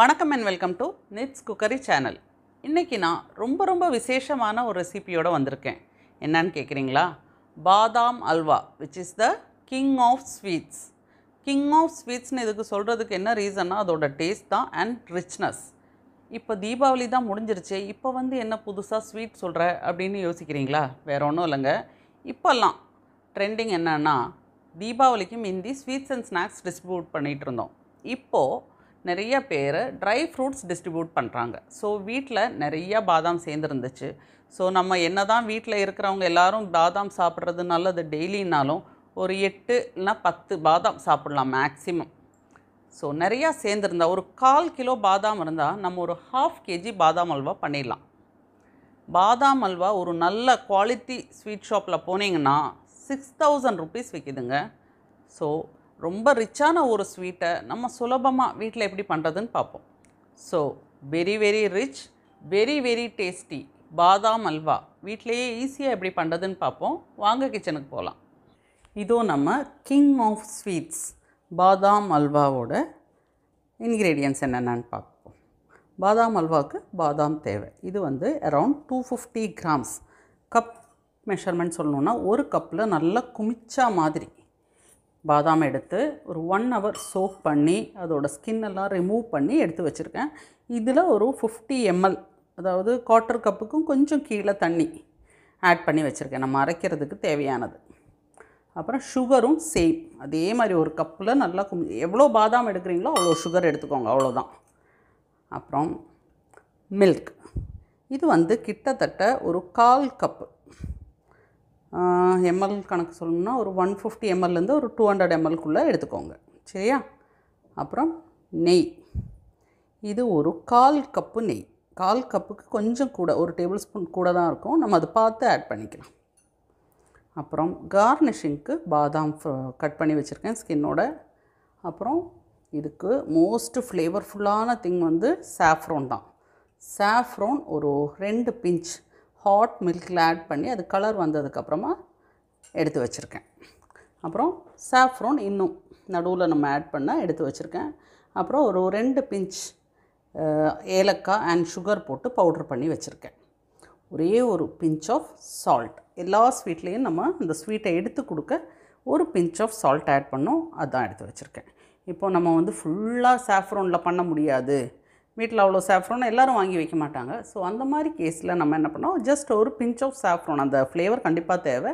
வணக்கம் and welcome to நிட்ஸ் cookery channel இன்றைக்கி நான் ரொம்ப ரொம்ப விசேஷமான ஒரு ரெசிபியோடு வந்திருக்கேன் என்னன்னு கேட்குறீங்களா badam halwa which is the king of sweets king of ஸ்வீட்ஸ்னு இதுக்கு சொல்கிறதுக்கு என்ன ரீசன்னா அதோட டேஸ்ட் தான் அண்ட் ரிச்னஸ் இப்போ தீபாவளி தான் முடிஞ்சிருச்சு இப்போ வந்து என்ன புதுசாக ஸ்வீட் சொல்கிற அப்படின்னு யோசிக்கிறீங்களா வேற ஒன்றும் இல்லைங்க இப்போல்லாம் ட்ரெண்டிங் என்னென்னா தீபாவளிக்கும் மிந்தி ஸ்வீட்ஸ் அண்ட் ஸ்நாக்ஸ் டிஸ்ட்ரிபியூட் பண்ணிகிட்டு இருந்தோம் இப்போது நிறைய பேர் ட்ரை ஃப்ரூட்ஸ் டிஸ்ட்ரிபியூட் பண்ணுறாங்க ஸோ வீட்டில் நிறைய பாதாம் சேர்ந்துருந்துச்சு ஸோ நம்ம என்ன தான் வீட்டில் இருக்கிறவங்க எல்லோரும் பாதாம் சாப்பிட்றது நல்லது டெய்லினாலும் ஒரு எட்டு இல்லைனா பத்து பாதாம் சாப்பிட்லாம் மேக்ஸிமம் ஸோ நிறையா சேர்ந்துருந்தா ஒரு கால் கிலோ பாதாம் இருந்தால் நம்ம ஒரு ஹாஃப் கேஜி பாதாம் அல்வா பண்ணிடலாம் பாதாம் அல்வா ஒரு நல்ல குவாலிட்டி ஸ்வீட் ஷாப்பில் போனீங்கன்னா சிக்ஸ் தௌசண்ட் ருபீஸ் விற்கிதுங்க ஸோ ரொம்ப ரிச்சான ஒரு ஸ்வீட்டை நம்ம சுலபமாக வீட்டில் எப்படி பண்ணுறதுன்னு பார்ப்போம் so very very rich very very tasty பாதாம் அல்வா வீட்டிலையே ஈஸியாக எப்படி பண்ணுறதுன்னு பார்ப்போம் வாங்க கிச்சனுக்கு போகலாம் இதோ நம்ம கிங் ஆஃப் ஸ்வீட்ஸ் பாதாம் அல்வாவோட இன்க்ரீடியன்ஸ் என்னென்னு பார்ப்போம் பாதாம் அல்வாவுக்கு பாதாம் தேவை இது வந்து around two fifty grams cup measurement சொல்லணுன்னா ஒரு கப்பில் நல்லா குமிச்சா மாதிரி பாதாம் எடுத்து ஒரு ஒன் ஹவர் சோப் பண்ணி அதோடய ஸ்கின் எல்லாம் ரிமூவ் பண்ணி எடுத்து வச்சுருக்கேன் இதில் ஒரு ஃபிஃப்டி எம்எல் அதாவது குவார்ட்டர் கப்புக்கும் கொஞ்சம் கீழே தண்ணி ஆட் பண்ணி வச்சுருக்கேன் நம்ம அரைக்கிறதுக்கு தேவையானது அப்புறம் சுகரும் சேம் அதே மாதிரி ஒரு கப்பில் நல்லா எவ்வளோ பாதாம் எடுக்கிறீங்களோ அவ்வளோ சுகர் எடுத்துக்கோங்க அவ்வளோதான் அப்புறம் மில்க் இது வந்து கிட்டத்தட்ட ஒரு கால் கப்பு எம்எல் கணக்கு சொல்லணும்னா ஒரு ஒன் ஃபிஃப்டி எம்எல்லேருந்து ஒரு டூ ஹண்ட்ரட் எம்எல்குள்ளே எடுத்துக்கோங்க சரியா அப்புறம் நெய் இது ஒரு கால் கப்பு நெய் கால் கப்புக்கு கொஞ்சம் கூட ஒரு டேபிள் ஸ்பூன் கூட தான் இருக்கும் நம்ம அதை பார்த்து ஆட் பண்ணிக்கலாம் அப்புறம் கார்னிஷிங்க்கு பாதாம் கட் பண்ணி வச்சுருக்கேன் ஸ்கின்னோட அப்புறம் இதுக்கு மோஸ்ட் ஃப்ளேவர்ஃபுல்லான திங் வந்து சாஃப்ரோன் தான் சாஃப்ரோன் ஒரு ரெண்டு பிஞ்ச் ஹாட் மில்கில் ஆட் பண்ணி அது கலர் வந்ததுக்கப்புறமா எடுத்து வச்சுருக்கேன் அப்புறம் சாஃப்ரோன் இன்னும் நடுவில் நம்ம ஆட் பண்ணால் எடுத்து வச்சுருக்கேன் அப்புறம் ஒரு ரெண்டு பிஞ்ச் ஏலக்காய் அண்ட் சுகர் போட்டு பவுட்ரு பண்ணி வச்சுருக்கேன் ஒரே ஒரு பிஞ்ச் ஆஃப் சால்ட் எல்லா ஸ்வீட்லேயும் நம்ம அந்த ஸ்வீட்டை எடுத்து கொடுக்க ஒரு பிஞ்ச் ஆஃப் சால்ட் ஆட் பண்ணோம் அதுதான் எடுத்து வச்சுருக்கேன் இப்போது நம்ம வந்து ஃபுல்லாக சாஃப்ரோனில் பண்ண முடியாது வீட்டில் அவ்வளோ சாஃப்ரோன் எல்லோரும் வாங்கி வைக்க மாட்டாங்க ஸோ அந்த மாதிரி கேஸில் நம்ம என்ன பண்ணோம் ஜஸ்ட் ஒரு பிஞ்ச் ஆஃப் சாஃப்ரோன் அந்த ஃப்ளேவர் கண்டிப்பாக தேவை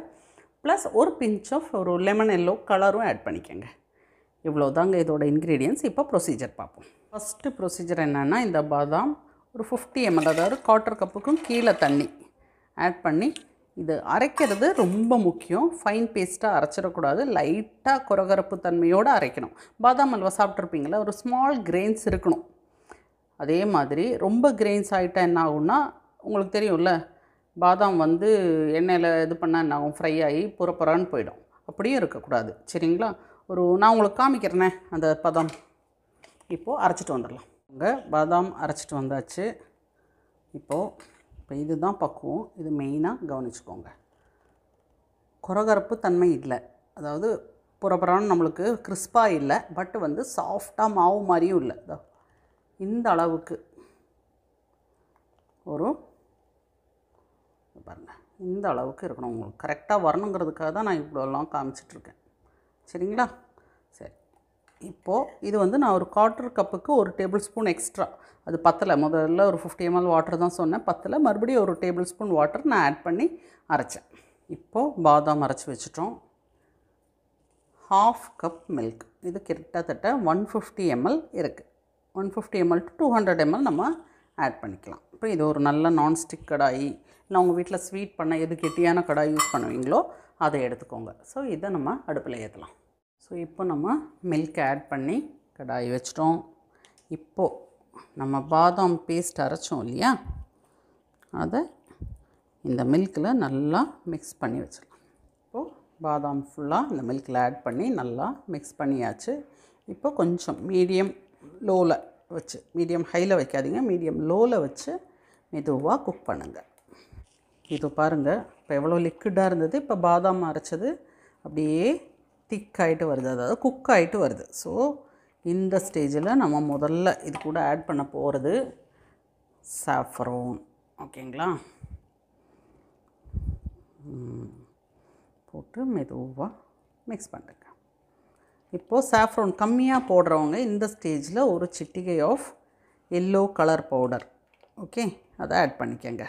ப்ளஸ் ஒரு பிஞ்ச் ஆஃப் ஒரு லெமன் எல்லோ கலரும் ஆட் பண்ணிக்கோங்க இவ்வளோ தாங்க இதோட இன்க்ரீடியன்ஸ் இப்போ ப்ரொசீஜர் பார்ப்போம் ஃபஸ்ட்டு ப்ரொசீஜர் என்னென்னா இந்த பாதாம் ஒரு ஃபிஃப்டி எம்எல் அதாவது குவார்ட்டர் கப்புக்கும் கீழே தண்ணி ஆட் பண்ணி இது அரைக்கிறது ரொம்ப முக்கியம் ஃபைன் பேஸ்ட்டாக அரைச்சிடக்கூடாது லைட்டாக குரகரப்பு தன்மையோடு அரைக்கணும் பாதாம் அல்வா சாப்பிட்ருப்பீங்களா ஒரு ஸ்மால் கிரெயின்ஸ் இருக்கணும் அதே மாதிரி ரொம்ப கிரெயின்ஸ் ஆகிட்டால் என்ன ஆகும்னா உங்களுக்கு தெரியும்ல பாதாம் வந்து எண்ணெயில் இது பண்ணால் என்ன ஆகும் ஃப்ரை ஆகி புறப்புறான்னு போயிடும் அப்படியும் இருக்கக்கூடாது சரிங்களா ஒரு நான் உங்களுக்கு காமிக்கிறேனே அந்த பதம் இப்போது அரைச்சிட்டு வந்துடலாம் இங்கே பாதாம் அரைச்சிட்டு வந்தாச்சு இப்போது இப்போ இதுதான் பக்குவம் இது மெயினாக கவனிச்சுக்கோங்க குறகரப்பு தன்மை இல்லை அதாவது புறப்புறான்னு நம்மளுக்கு கிறிஸ்பாக இல்லை பட் வந்து சாஃப்டாக மாவு மாதிரியும் இல்லை இந்த அளவுக்கு ஒரு பாருங்கள் இந்த அளவுக்கு இருக்கணும் உங்களுக்கு கரெக்டாக வரணுங்கிறதுக்காக தான் நான் இவ்வளோலாம் காமிச்சிட்ருக்கேன் சரிங்களா சரி இப்போது இது வந்து நான் ஒரு குவார்ட்டர் கப்புக்கு ஒரு டேபிள் ஸ்பூன் எக்ஸ்ட்ரா அது பத்தில் முதல்ல ஒரு ஃபிஃப்டி எம்எல் வாட்டர் தான் சொன்னேன் பத்தில் மறுபடியும் ஒரு டேபிள் ஸ்பூன் வாட்டர் நான் ஆட் பண்ணி அரைச்சேன் இப்போது பாதாம் அரைச்சி வச்சுட்டோம் ஹாஃப் கப் மில்க் இது கிட்டத்தட்ட ஒன் ஃபிஃப்டி எம்எல் இருக்குது one fifty ML to two hundred ML நம்ம ஆட் பண்ணிக்கலாம் இப்போ இது ஒரு நல்ல நான்ஸ்டிக் கடாய் இல்லை உங்கள் வீட்டில் ஸ்வீட் பண்ண எது கெட்டியான கடாய் யூஸ் பண்ணுவீங்களோ அதை எடுத்துக்கோங்க ஸோ இதை நம்ம அடுப்பில் ஏற்றலாம் ஸோ இப்போ நம்ம மில்க் ஆட் பண்ணி கடாய் வச்சிட்டோம் இப்போது நம்ம பாதாம் பேஸ்ட் அரைச்சோம் இல்லையா அதை இந்த மில்கில் நல்லா மிக்ஸ் பண்ணி வச்சிடலாம் இப்போது பாதாம் ஃபுல்லாக இந்த மில்கில் ஆட் பண்ணி நல்லா மிக்ஸ் பண்ணியாச்சு இப்போ கொஞ்சம் மீடியம் லோவில் வச்சு மீடியம் ஹையில் வைக்காதீங்க மீடியம் லோவில் வச்சு மெதுவாக குக் பண்ணுங்கள் இது பாருங்கள் இப்போ எவ்வளோ லிக்விடாக இருந்தது இப்போ பாதாம் அரைச்சது அப்படியே திக் ஆகிட்டு வருது அதாவது குக் ஆகிட்டு வருது ஸோ இந்த ஸ்டேஜில் நம்ம முதல்ல இது கூட ஆட் பண்ண போகிறது சாஃப்ரோன் ஓகேங்களா போட்டு மெதுவாக மிக்ஸ் பண்ணுங்கள் இப்போது சாஃப்ரோன் கம்மியாக போடுறவங்க இந்த ஸ்டேஜில் ஒரு சிட்டிகை of yellow colour powder okay அதை ஆட் பண்ணிக்கோங்க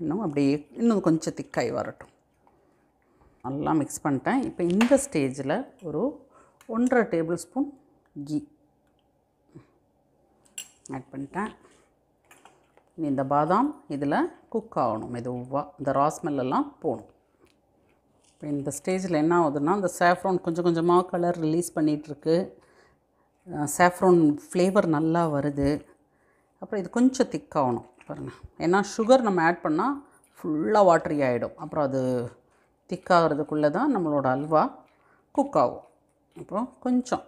இன்னும் அப்படியே இன்னும் கொஞ்சம் திக்காய் வரட்டும் நல்லா மிக்ஸ் பண்ணிட்டேன் இப்போ இந்த ஸ்டேஜில் ஒரு ஒன்றரை டேபிள் ஸ்பூன் கீ ஆட் பண்ணிட்டேன் இந்த பாதாம் இதில் குக் ஆகணும் மெதுவாக இந்த ராஸ்மெல்லாம் போகணும் இப்போ இந்த ஸ்டேஜில் என்ன ஆகுதுன்னா அந்த சேஃப்ரோன் கொஞ்சம் கொஞ்சமாக கலர் ரிலீஸ் பண்ணிகிட்ருக்கு சேஃப்ரோன் ஃப்ளேவர் நல்லா வருது அப்புறம் இது கொஞ்சம் திக்காகணும் பாருங்கள் ஏன்னா சுகர் நம்ம ஆட் பண்ணால் ஃபுல்லாக வாட்டரி ஆகிடும் அப்புறம் அது திக்காகிறதுக்குள்ளே தான் நம்மளோட அல்வா குக் ஆகும் அப்புறம் கொஞ்சம்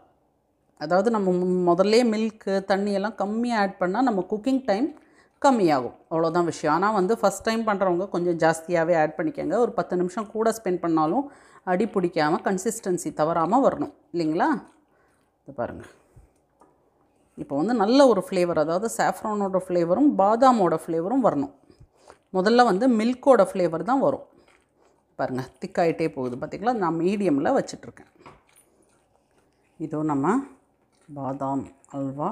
அதாவது நம்ம முதல்ல மில்க்கு தண்ணியெல்லாம் கம்மியாக ஆட் பண்ணால் நம்ம குக்கிங் டைம் கம்மியாகும் அவ்வளோதான் விஷயம் ஆனால் வந்து ஃபஸ்ட் டைம் பண்ணுறவங்க கொஞ்சம் ஜாஸ்தியாகவே ஆட் பண்ணிக்கோங்க ஒரு பத்து நிமிஷம் கூட ஸ்பெண்ட் பண்ணாலும் அடி பிடிக்காமல் கன்சிஸ்டன்சி தவறாமல் வரணும் இல்லைங்களா இது பாருங்கள் இப்போ வந்து நல்ல ஒரு ஃப்ளேவர் அதாவது சாஃப்ரானோட ஃப்ளேவரும் பாதாமோட ஃப்ளேவரும் வரணும் முதல்ல வந்து மில்கோட ஃப்ளேவர் தான் வரும் பாருங்கள் திக்காயிட்டே போகுது பார்த்திங்களா நான் மீடியமில் வச்சிட்ருக்கேன் இதோ நம்ம பாதாம் அல்வா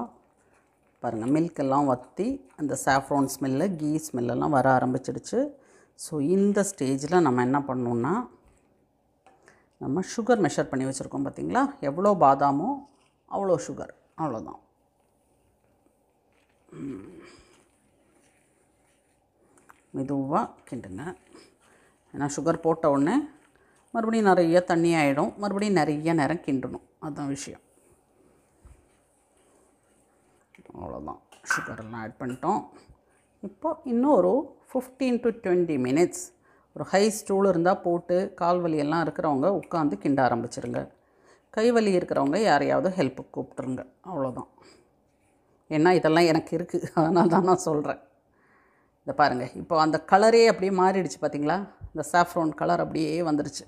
பாருங்கள் மில்க்கெல்லாம் வற்றி அந்த சாஃப்ரான் ஸ்மெல்லு கீ ஸ்மெல்லெல்லாம் வர ஆரம்பிச்சிடுச்சு ஸோ இந்த ஸ்டேஜில் நம்ம என்ன பண்ணோன்னா நம்ம சுகர் மெஷர் பண்ணி வச்சுருக்கோம் பார்த்திங்களா எவ்வளோ பாதாமோ அவ்வளோ சுகர் அவ்வளோதான் மெதுவாக கிண்டுங்க ஏன்னா சுகர் போட்ட உடனே மறுபடியும் நிறைய தண்ணி ஆகிடும் மறுபடியும் நிறைய நேரம் கிண்டணும் அதுதான் விஷயம் அவ்வளோதான் சுகரெல்லாம் ஆட் பண்ணிட்டோம் இப்போ இன்னும் ஒரு ஃபிஃப்டீன் டு டுவெண்ட்டி மினிட்ஸ் ஒரு ஹை ஸ்டூல் இருந்தால் போட்டு கால் வலியெல்லாம் இருக்கிறவங்க உட்காந்து கிண்ட ஆரம்பிச்சிருங்க கை வலி இருக்கிறவங்க யாரையாவது ஹெல்ப்புக்கு கூப்பிட்டுருங்க அவ்வளோதான் ஏன்னா இதெல்லாம் எனக்கு இருக்குது அதனால் தான் நான் சொல்கிறேன் இதை பாருங்கள் இப்போ அந்த கலரே அப்படியே மாறிடுச்சு பார்த்தீங்களா இந்த சாஃப்ரோன் கலர் அப்படியே வந்துடுச்சு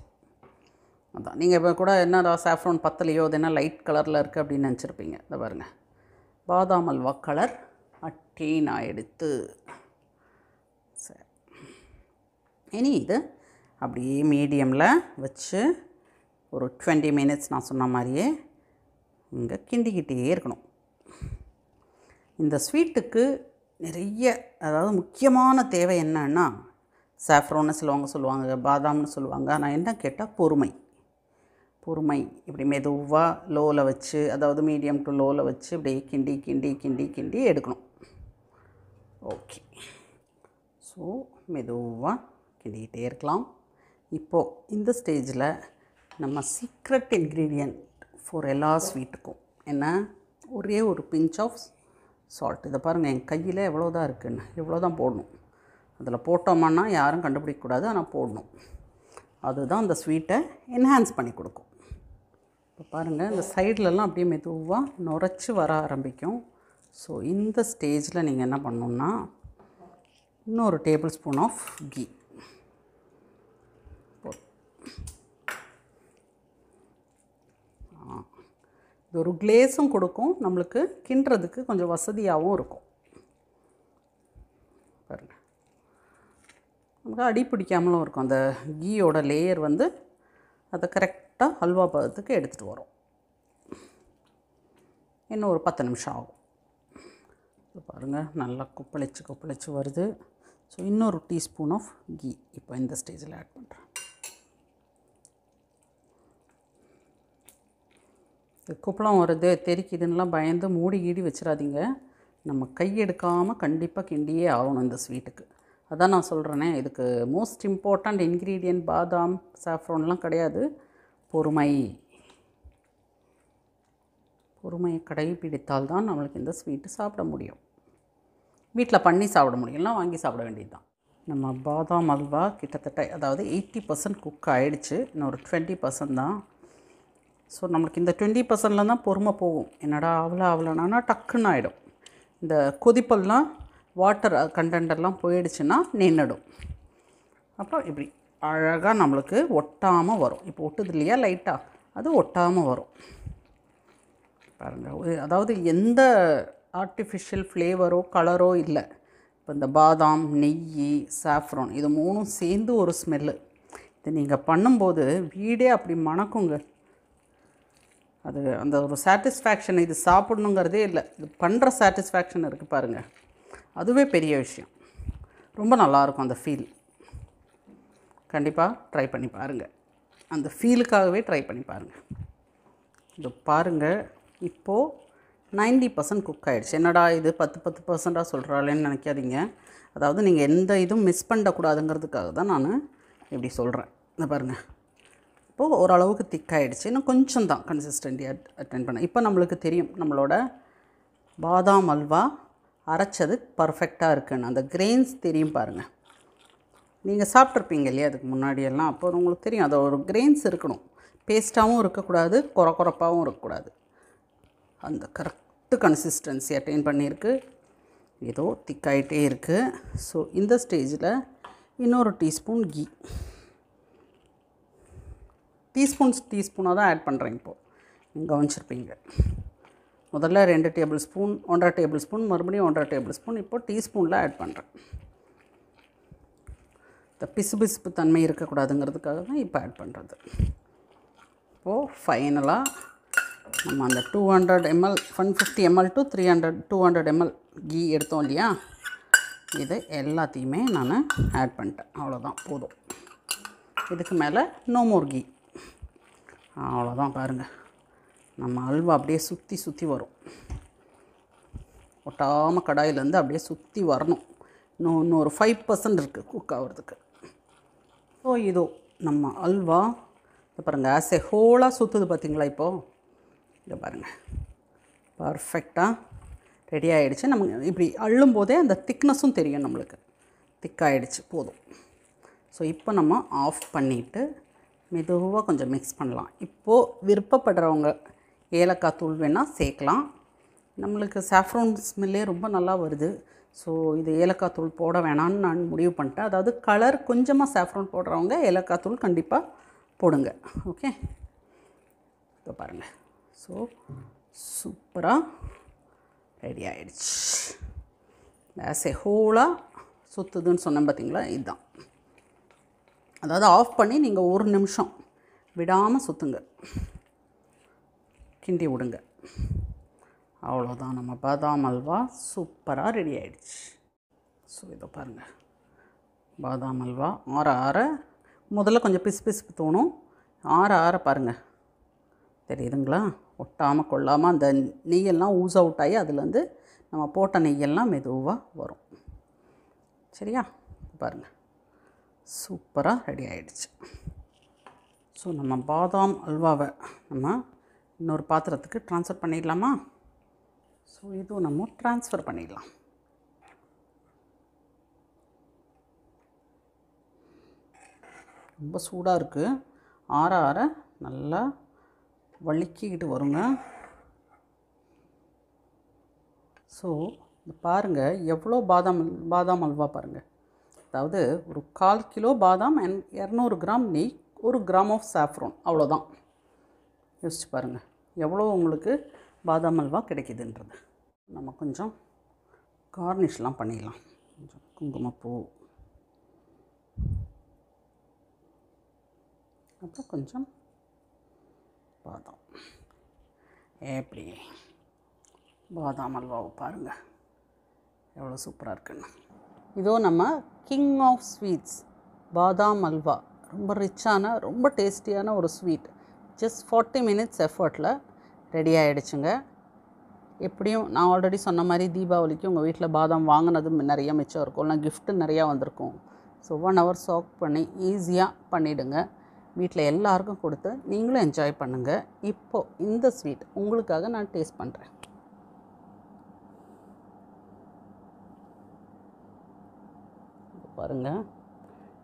அதான் நீங்கள் இப்போ கூட என்னதான் சாஃப்ரோன் பத்தலையோ அது என்ன லைட் கலரில் இருக்குது அப்படின்னு நினச்சிருப்பீங்க இதை பாருங்கள் பாதாம் அல்வா கலர் அட்டேன் எடுத்து சரி இனி இது அப்படியே மீடியமில் வச்சு ஒரு டுவெண்ட்டி மினிட்ஸ் நான் சொன்ன மாதிரியே இங்கே கிண்டிக்கிட்டே இருக்கணும் இந்த ஸ்வீட்டுக்கு நிறைய அதாவது முக்கியமான தேவை என்னன்னா சாஃப்ரோன்னு சொல்லுவாங்க சொல்லுவாங்க பாதாம்னு சொல்லுவாங்க ஆனால் என்ன கேட்டால் பொறுமை குருமை இப்படி மெதுவாக லோவில் வச்சு அதாவது மீடியம் டு லோவில் வச்சு இப்படியே கிண்டி கிண்டி கிண்டி கிண்டி எடுக்கணும் ஓகே ஸோ மெதுவாக கிண்டிக்கிட்டே இருக்கலாம் இப்போது இந்த ஸ்டேஜில் நம்ம சீக்ரெட் இன்க்ரீடியன்ட் ஃபார் எல்லா ஸ்வீட்டுக்கும் என்ன ஒரே ஒரு பிஞ்ச் ஆஃப் சால்ட் இதை பாருங்கள் என் கையில் எவ்வளோ தான் இருக்குன்னு எவ்வளோ தான் போடணும் அதில் போட்டோமான்னா யாரும் கண்டுபிடிக்கக்கூடாது ஆனால் போடணும் அதுதான் அந்த ஸ்வீட்டை என்ஹான்ஸ் பண்ணி கொடுக்கும் இப்போ பாருங்கள் இந்த சைட்லலாம் அப்படியே மெதுவாக நுரைச்சி வர ஆரம்பிக்கும் ஸோ இந்த ஸ்டேஜில் நீங்கள் என்ன பண்ணணுன்னா இன்னொரு டேபிள் ஸ்பூன் ஆஃப் கீ இது ஒரு கிளேஸும் கொடுக்கும் நம்மளுக்கு கிண்டுறதுக்கு கொஞ்சம் வசதியாகவும் இருக்கும் பாருங்கள் நமக்கு அடி பிடிக்காமலும் இருக்கும் அந்த கீயோட லேயர் வந்து அதை கரெக்ட் கரெக்டாக அல்வா பதத்துக்கு எடுத்துகிட்டு வரும் இன்னும் ஒரு பத்து நிமிஷம் ஆகும் பாருங்கள் நல்லா கொப்பளிச்சு கொப்பளிச்சு வருது ஸோ இன்னொரு டீஸ்பூன் ஆஃப் கீ இப்போ இந்த ஸ்டேஜில் ஆட் பண்ணுறேன் குப்பளம் வருது தெரிக்கிதுன்னெலாம் பயந்து மூடி கீடி வச்சிடாதீங்க நம்ம கை எடுக்காமல் கண்டிப்பாக கிண்டியே ஆகணும் இந்த ஸ்வீட்டுக்கு அதான் நான் சொல்கிறேனே இதுக்கு மோஸ்ட் இம்பார்ட்டண்ட் இன்க்ரீடியன்ட் பாதாம் சாஃப்ரோன்லாம் கிடையாது பொறுமை பொறுமையை கடைபிடித்தால் தான் நம்மளுக்கு இந்த ஸ்வீட்டு சாப்பிட முடியும் வீட்டில் பண்ணி சாப்பிட முடியும்னா வாங்கி சாப்பிட வேண்டியது தான் நம்ம பாதாம் அல்வா கிட்டத்தட்ட அதாவது எயிட்டி பர்சன்ட் குக் ஆகிடுச்சு ஒரு டுவெண்ட்டி பர்சன்ட் தான் ஸோ நம்மளுக்கு இந்த டுவெண்ட்டி பர்சன்டில் தான் பொறுமை போகும் என்னடா அவ்வளோ அவ்வளோனா டக்குன்னு ஆகிடும் இந்த கொதிப்பெல்லாம் வாட்டர் கண்டென்டெல்லாம் போயிடுச்சுன்னா நின்றுடும் அப்புறம் இப்படி அழகாக நம்மளுக்கு ஒட்டாமல் வரும் இப்போ ஒட்டுது இல்லையா லைட்டாக அது ஒட்டாமல் வரும் பாருங்கள் அதாவது எந்த ஆர்டிஃபிஷியல் ஃப்ளேவரோ கலரோ இல்லை இப்போ இந்த பாதாம் நெய் சாஃப்ரான் இது மூணும் சேர்ந்து ஒரு ஸ்மெல்லு இது நீங்கள் பண்ணும்போது வீடே அப்படி மணக்குங்க அது அந்த ஒரு சாட்டிஸ்ஃபேக்ஷன் இது சாப்பிடணுங்கிறதே இல்லை இது பண்ணுற சாட்டிஸ்ஃபேக்ஷன் இருக்குது பாருங்கள் அதுவே பெரிய விஷயம் ரொம்ப நல்லாயிருக்கும் அந்த ஃபீல் கண்டிப்பாக ட்ரை பண்ணி பாருங்கள் அந்த ஃபீலுக்காகவே ட்ரை பண்ணி பாருங்கள் இது பாருங்கள் இப்போது நைன்டி பர்சன்ட் குக் ஆகிடுச்சு என்னடா இது பத்து பத்து பர்சண்ட்டாக சொல்கிறாளேன்னு நினைக்காதீங்க அதாவது நீங்கள் எந்த இதுவும் மிஸ் பண்ணக்கூடாதுங்கிறதுக்காக தான் நான் இப்படி சொல்கிறேன் இந்த பாருங்கள் இப்போது ஓரளவுக்கு திக்காகிடுச்சு இன்னும் கொஞ்சம் தான் கன்சிஸ்டண்ட்டியாக அட்டன் பண்ணேன் இப்போ நம்மளுக்கு தெரியும் நம்மளோட பாதாம் அல்வா அரைச்சது பர்ஃபெக்டாக இருக்குன்னு அந்த கிரெயின்ஸ் தெரியும் பாருங்கள் நீங்கள் சாப்பிட்ருப்பீங்க இல்லையா அதுக்கு முன்னாடியெல்லாம் அப்போ உங்களுக்கு தெரியும் அதை ஒரு கிரெயின்ஸ் இருக்கணும் பேஸ்ட்டாகவும் இருக்கக்கூடாது குறை குறப்பாகவும் இருக்கக்கூடாது அந்த கரெக்டு கன்சிஸ்டன்சி அட்டைன் பண்ணியிருக்கு ஏதோ திக்காயிட்டே இருக்குது ஸோ இந்த ஸ்டேஜில் இன்னொரு டீஸ்பூன் கீ டீஸ்பூன்ஸ் டீஸ்பூனாக தான் ஆட் பண்ணுறேன் இப்போது நீங்கள் கவனிச்சிருப்பீங்க முதல்ல ரெண்டு டேபிள் ஸ்பூன் ஒன்றரை டேபிள் ஸ்பூன் மறுபடியும் ஒன்றரை டேபிள் ஸ்பூன் இப்போது டீஸ்பூனில் ஆட் பண்ணுறேன் இந்த பிசுபிசுப்பு தன்மை இருக்கக்கூடாதுங்கிறதுக்காக தான் இப்போ ஆட் பண்ணுறது இப்போது ஃபைனலாக நம்ம அந்த two hundred ML one fifty ML to three hundred two hundred ML ghee எடுத்தோம் இல்லையா இது எல்லாத்தையுமே நான் ஆட் பண்ணிட்டேன் அவ்வளோதான் போதும் இதுக்கு மேலே நோ மோர் கீ அவ்வளோதான் பாருங்கள் நம்ம அல்வா அப்படியே சுற்றி சுற்றி வரும் ஒட்டாமல் கடாயிலேருந்து அப்படியே சுற்றி வரணும் இன்னும் இன்னொரு ஃபைவ் பர்சன்ட் இருக்குது குக் ஆகிறதுக்கு ஸோ இதோ நம்ம அல்வா இதை பாருங்கள் ஆஸ் எ ஹோலாக சுற்றுது பார்த்திங்களா இப்போது இதை பாருங்கள் பர்ஃபெக்டாக ரெடி ஆகிடுச்சு நம்ம இப்படி அள்ளும் போதே அந்த திக்னஸும் தெரியும் நம்மளுக்கு திக்காகிடுச்சு போதும் ஸோ இப்போ நம்ம ஆஃப் பண்ணிவிட்டு மெதுவாக கொஞ்சம் மிக்ஸ் பண்ணலாம் இப்போது விருப்பப்படுறவங்க ஏலக்காய் தூள் வேணால் சேர்க்கலாம் நம்மளுக்கு சாஃப்ரோன் ஸ்மெல்லே ரொம்ப நல்லா வருது ஸோ இது ஏலக்காய் தூள் போட வேணான்னு நான் முடிவு பண்ணிட்டேன் அதாவது கலர் கொஞ்சமாக சாஃப்ரான் போடுறவங்க ஏலக்காய் தூள் கண்டிப்பாக போடுங்க ஓகே இப்போ பாருங்கள் ஸோ சூப்பராக ரெடி ஆகிடுச்சு லேசே ஹோலாக சுற்றுதுன்னு சொன்னேன் பார்த்தீங்களா இதுதான் அதாவது ஆஃப் பண்ணி நீங்கள் ஒரு நிமிஷம் விடாமல் சுற்றுங்க கிண்டி விடுங்க அவ்வளோதான் நம்ம பாதாம் அல்வா சூப்பராக ரெடி ஆகிடுச்சு ஸோ இதை பாருங்கள் பாதாம் அல்வா ஆற ஆற முதல்ல கொஞ்சம் பிசு பிசுப்பு தோணும் ஆற ஆற பாருங்கள் தெரியுதுங்களா ஒட்டாமல் கொள்ளாமல் அந்த நெய்யெல்லாம் ஊஸ் அவுட் ஆகி அதுலேருந்து நம்ம போட்ட நெய்யெல்லாம் மெதுவாக வரும் சரியா பாருங்கள் சூப்பராக ரெடி ஆகிடுச்சு ஸோ நம்ம பாதாம் அல்வாவை நம்ம இன்னொரு பாத்திரத்துக்கு ட்ரான்ஸ்ஃபர் பண்ணிடலாமா ஸோ இதுவும் நம்ம ட்ரான்ஸ்ஃபர் பண்ணிடலாம் ரொம்ப சூடாக இருக்குது ஆற ஆற நல்லா வலிக்கிக்கிட்டு வருங்க ஸோ பாருங்கள் எவ்வளோ பாதாம் பாதாம் அல்வா பாருங்கள் அதாவது ஒரு கால் கிலோ பாதாம் அண்ட் இரநூறு கிராம் நெய் ஒரு கிராம் ஆஃப் சாஃப்ரோன் அவ்வளோதான் யோசிச்சு பாருங்கள் எவ்வளோ உங்களுக்கு பாதாம் அல்வா கிடைக்குதுன்றது நம்ம கொஞ்சம் கார்னிஷ்லாம் பண்ணிடலாம் கொஞ்சம் குங்குமப்பூ அப்புறம் கொஞ்சம் பாதாம் எப்படி பாதாம் அல்வாவை பாருங்கள் எவ்வளோ சூப்பராக இருக்குன்னு இதோ நம்ம கிங் ஆஃப் ஸ்வீட்ஸ் பாதாம் அல்வா ரொம்ப ரிச்சான ரொம்ப டேஸ்டியான ஒரு ஸ்வீட் ஜஸ்ட் ஃபார்ட்டி மினிட்ஸ் எஃபர்ட்டில் ரெடி ஆகிடுச்சுங்க எப்படியும் நான் ஆல்ரெடி சொன்ன மாதிரி தீபாவளிக்கு உங்கள் வீட்டில் பாதாம் வாங்கினது நிறையா மிச்சம் இருக்கும் இல்லை கிஃப்ட்டு நிறையா வந்திருக்கும் ஸோ ஒன் ஹவர் சாக் பண்ணி ஈஸியாக பண்ணிவிடுங்க வீட்டில் எல்லாருக்கும் கொடுத்து நீங்களும் என்ஜாய் பண்ணுங்கள் இப்போது இந்த ஸ்வீட் உங்களுக்காக நான் டேஸ்ட் பண்ணுறேன் பாருங்கள்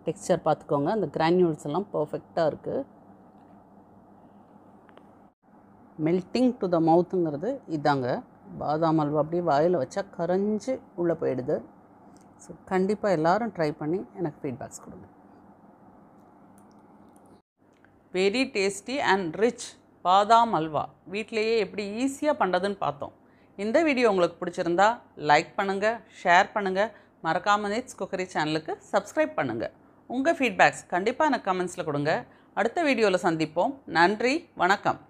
டெக்ஸ்டர் பார்த்துக்கோங்க அந்த கிரானியூல்ஸ் எல்லாம் பர்ஃபெக்டாக இருக்குது மெல்ட்டிங் டு த மவுத்துங்கிறது இதாங்க பாதாம் அல்வா அப்படியே வாயில் வச்சா கரைஞ்சி உள்ளே போயிடுது ஸோ கண்டிப்பாக எல்லோரும் ட்ரை பண்ணி எனக்கு ஃபீட்பேக்ஸ் கொடுங்க வெரி டேஸ்டி அண்ட் ரிச் பாதாம் அல்வா வீட்டிலையே எப்படி ஈஸியாக பண்ணுறதுன்னு பார்த்தோம் இந்த வீடியோ உங்களுக்கு பிடிச்சிருந்தா லைக் பண்ணுங்கள் ஷேர் பண்ணுங்கள் மறக்காமல் நேட்ஸ் குக்கரி சேனலுக்கு சப்ஸ்கிரைப் பண்ணுங்கள் உங்கள் ஃபீட்பேக்ஸ் கண்டிப்பாக எனக்கு கமெண்ட்ஸில் கொடுங்க அடுத்த வீடியோவில் சந்திப்போம் நன்றி வணக்கம்